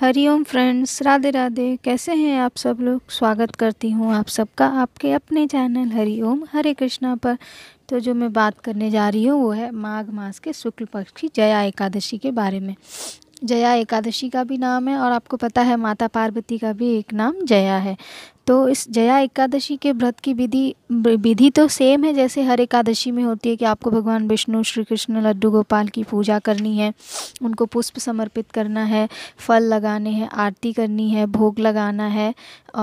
Hariom friends Radhe Radhe कैसे हैं आप सब लोग स्वागत करती हूँ आप सबका आपके अपने चैनल हरिओम हरे कृष्णा पर तो जो मैं बात करने जा रही हूँ वो है माघ मास के शुक्ल पक्ष की जया एकादशी के बारे में जया एकादशी का भी नाम है और आपको पता है माता पार्वती का भी एक नाम जया है तो इस जया एकादशी के व्रत की विधि विधि तो सेम है जैसे हर एकादशी में होती है कि आपको भगवान विष्णु श्री कृष्ण लड्डू गोपाल की पूजा करनी है उनको पुष्प समर्पित करना है फल लगाने हैं आरती करनी है भोग लगाना है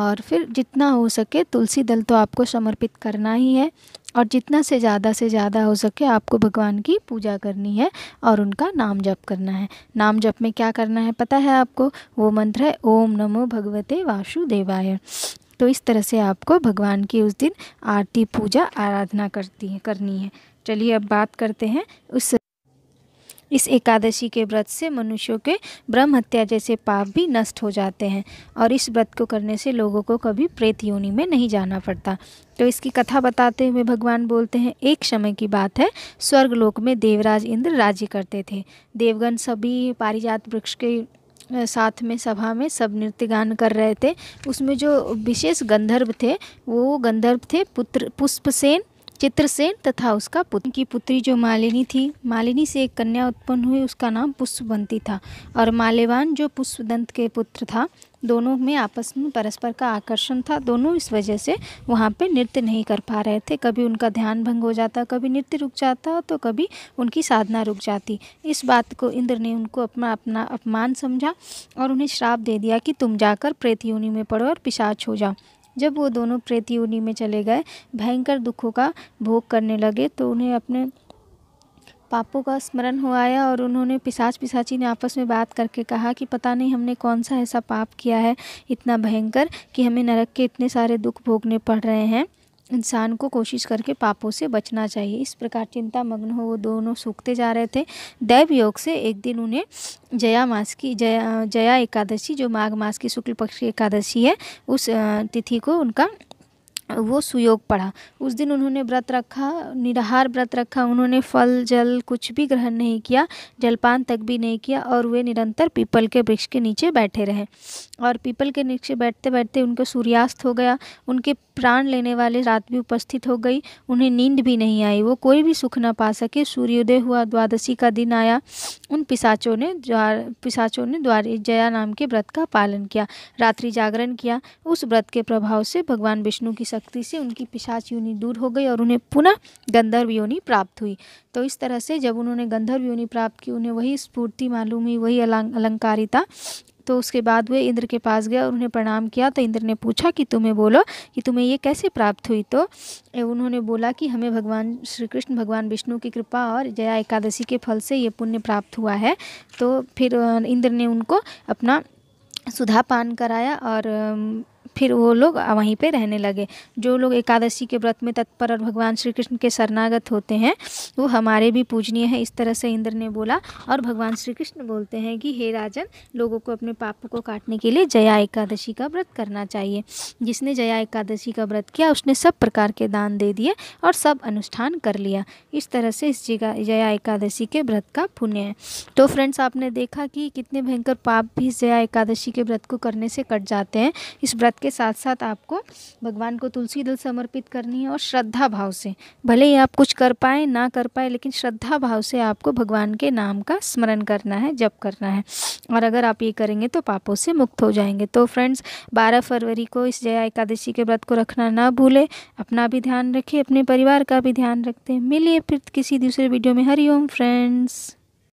और फिर जितना हो सके तुलसी दल तो आपको समर्पित करना ही है और जितना से ज़्यादा से ज़्यादा हो सके आपको भगवान की पूजा करनी है और उनका नाम जप करना है नाम जप में क्या करना है पता है आपको वो मंत्र है ओम नमो भगवते वासुदेवाय तो इस तरह से आपको भगवान की उस दिन आरती पूजा आराधना करती है करनी है चलिए अब बात करते हैं उस इस एकादशी के व्रत से मनुष्यों के ब्रह्म हत्या जैसे पाप भी नष्ट हो जाते हैं और इस व्रत को करने से लोगों को कभी प्रेत योनि में नहीं जाना पड़ता तो इसकी कथा बताते हुए भगवान बोलते हैं एक समय की बात है स्वर्ग लोक में देवराज इंद्र राज्य करते थे देवगण सभी पारिजात वृक्ष के साथ में सभा में सब नृत्य गान कर रहे थे उसमें जो विशेष गंधर्व थे वो गंधर्व थे पुत्र पुष्पसेन चित्रसेन तथा उसका पुत्र की पुत्री जो मालिनी थी मालिनी से एक कन्या उत्पन्न हुई उसका नाम पुष्पवंती था और माल्यवान जो पुष्पदंत के पुत्र था दोनों में आपस में परस्पर का आकर्षण था दोनों इस वजह से वहाँ पे नृत्य नहीं कर पा रहे थे कभी उनका ध्यान भंग हो जाता कभी नृत्य रुक जाता तो कभी उनकी साधना रुक जाती इस बात को इंद्र ने उनको अपना अपना अपमान समझा और उन्हें श्राप दे दिया कि तुम जाकर प्रेत योनि में पढ़ो और पिशाच हो जाओ जब वो दोनों प्रेत योनि में चले गए भयंकर दुखों का भोग करने लगे तो उन्हें अपने पापों का स्मरण हो आया और उन्होंने पिसाच पिसाची ने आपस में बात करके कहा कि पता नहीं हमने कौन सा ऐसा पाप किया है इतना भयंकर कि हमें नरक के इतने सारे दुख भोगने पड़ रहे हैं इंसान को कोशिश करके पापों से बचना चाहिए इस प्रकार चिंता मग्न हो वो दोनों सूखते जा रहे थे दैव योग से एक दिन उन्हें जया मास की जया जया एकादशी जो माघ मास की शुक्ल पक्ष की एकादशी है उस तिथि को उनका वो सुयोग पढ़ा उस दिन उन्होंने व्रत रखा निराहार व्रत रखा उन्होंने फल जल कुछ भी ग्रहण नहीं किया जलपान तक भी नहीं किया और वे निरंतर पीपल के वृक्ष के नीचे बैठे रहे और पीपल के नीचे बैठते बैठते उनका सूर्यास्त हो गया उनके प्राण लेने वाले रात भी उपस्थित हो गई उन्हें नींद भी नहीं आई वो कोई भी सुख ना पा सके सूर्योदय हुआ द्वादशी का दिन आया उन पिसाचों ने द्वार पिसाचों ने द्वार जया नाम के व्रत का पालन किया रात्रि जागरण किया उस व्रत के प्रभाव से भगवान विष्णु की शक्ति से उनकी पिशाच योनि दूर हो गई और उन्हें पुनः गंधर्व योनि प्राप्त हुई तो इस तरह से जब उन्होंने गंधर्व योनि प्राप्त की उन्हें वही स्फूर्ति मालूम हुई वही अलंकारिता तो उसके बाद वे इंद्र के पास गया और उन्हें प्रणाम किया तो इंद्र ने पूछा कि तुम्हें बोलो कि तुम्हें ये कैसे प्राप्त हुई तो उन्होंने बोला कि हमें भगवान श्री कृष्ण भगवान विष्णु की कृपा और जया एकादशी के फल से ये पुण्य प्राप्त हुआ है तो फिर इंद्र ने उनको अपना सुधा पान कराया और फिर वो लोग वहीं पे रहने लगे जो लोग एकादशी के व्रत में तत्पर और भगवान श्री कृष्ण के शरणागत होते हैं वो हमारे भी पूजनीय हैं इस तरह से इंद्र ने बोला और भगवान श्री कृष्ण बोलते हैं कि हे राजन लोगों को अपने पापों को काटने के लिए जया एकादशी का व्रत करना चाहिए जिसने जया एकादशी का व्रत किया उसने सब प्रकार के दान दे दिए और सब अनुष्ठान कर लिया इस तरह से इस जया एकादशी के व्रत का पुण्य है तो फ्रेंड्स आपने देखा कि कितने भयंकर पाप भी जया एकादशी के व्रत को करने से कट जाते हैं इस व्रत के साथ साथ आपको भगवान को तुलसी दल समर्पित करनी है और श्रद्धा भाव से भले ही आप कुछ कर पाए ना कर पाए लेकिन श्रद्धा भाव से आपको भगवान के नाम का स्मरण करना है जप करना है और अगर आप ये करेंगे तो पापों से मुक्त हो जाएंगे तो फ्रेंड्स बारह फरवरी को इस जया एकादशी के व्रत को रखना ना भूलें अपना भी ध्यान रखें अपने परिवार का भी ध्यान रखते हैं मिलिए फिर किसी दूसरे वीडियो में हरिओम फ्रेंड्स